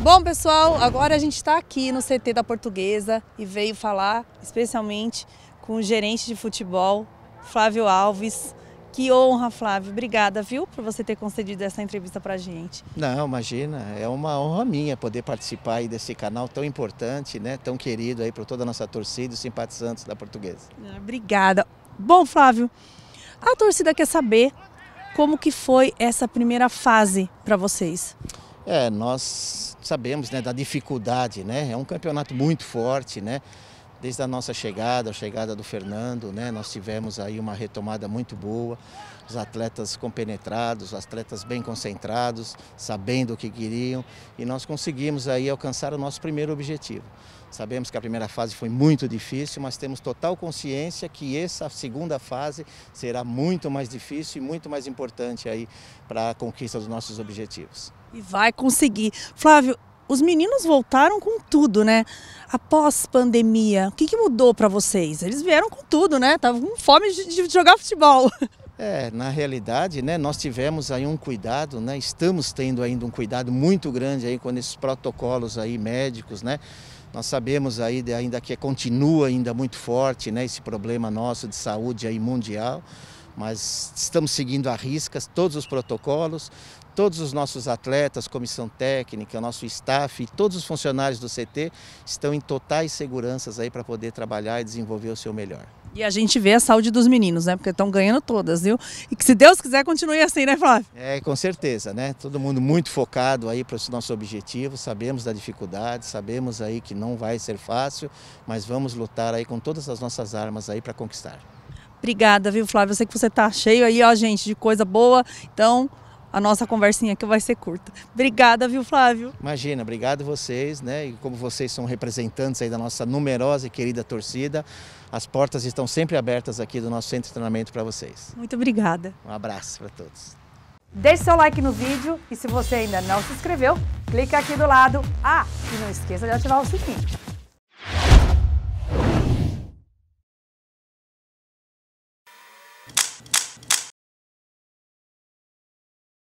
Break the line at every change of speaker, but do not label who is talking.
Bom, pessoal, agora a gente está aqui no CT da Portuguesa e veio falar especialmente com o gerente de futebol, Flávio Alves. Que honra, Flávio. Obrigada, viu, por você ter concedido essa entrevista para a gente.
Não, imagina. É uma honra minha poder participar aí desse canal tão importante, né? Tão querido aí
para toda a nossa torcida
e simpatizantes da Portuguesa.
Obrigada. Bom, Flávio, a torcida quer saber como que foi essa primeira fase para vocês.
É, nós sabemos né, da dificuldade, né? É um campeonato muito forte, né? Desde a nossa chegada, a chegada do Fernando, né? Nós tivemos aí uma retomada muito boa, os atletas compenetrados, os atletas bem concentrados, sabendo o que queriam e nós conseguimos aí alcançar o nosso primeiro objetivo. Sabemos que a primeira fase foi muito difícil, mas temos total consciência que essa segunda fase será muito mais difícil e muito mais importante aí para a conquista dos nossos objetivos.
E vai conseguir. Flávio, os meninos voltaram com tudo, né? Após pandemia, o que, que mudou para vocês? Eles vieram com tudo, né? Estavam com fome de, de jogar futebol.
É, na realidade, né, nós tivemos aí um cuidado, né, estamos tendo ainda um cuidado muito grande aí com esses protocolos aí médicos, né, nós sabemos aí ainda que continua ainda muito forte, né, esse problema nosso de saúde aí mundial, mas estamos seguindo a riscas todos os protocolos, todos os nossos atletas, comissão técnica, o nosso staff e todos os funcionários do CT estão em totais seguranças aí para poder trabalhar e desenvolver o seu melhor.
E a gente vê a saúde dos meninos, né? Porque estão ganhando todas, viu? E que se Deus quiser continue assim, né, Flávio?
É, com certeza, né? Todo mundo muito focado aí para o nosso objetivo, sabemos da dificuldade, sabemos aí que não vai ser fácil, mas vamos lutar aí com todas as nossas armas aí para conquistar.
Obrigada, viu, Flávio? Eu sei que você tá cheio aí, ó, gente, de coisa boa. Então, a nossa conversinha aqui vai ser curta. Obrigada, viu, Flávio?
Imagina, obrigado vocês, né? E como vocês são representantes aí da nossa numerosa e querida torcida, as portas estão sempre abertas aqui do nosso centro de treinamento para vocês.
Muito obrigada. Um abraço para todos. Deixe seu like no vídeo e se você ainda não se inscreveu, clica aqui do lado. Ah, e não esqueça de ativar o sininho.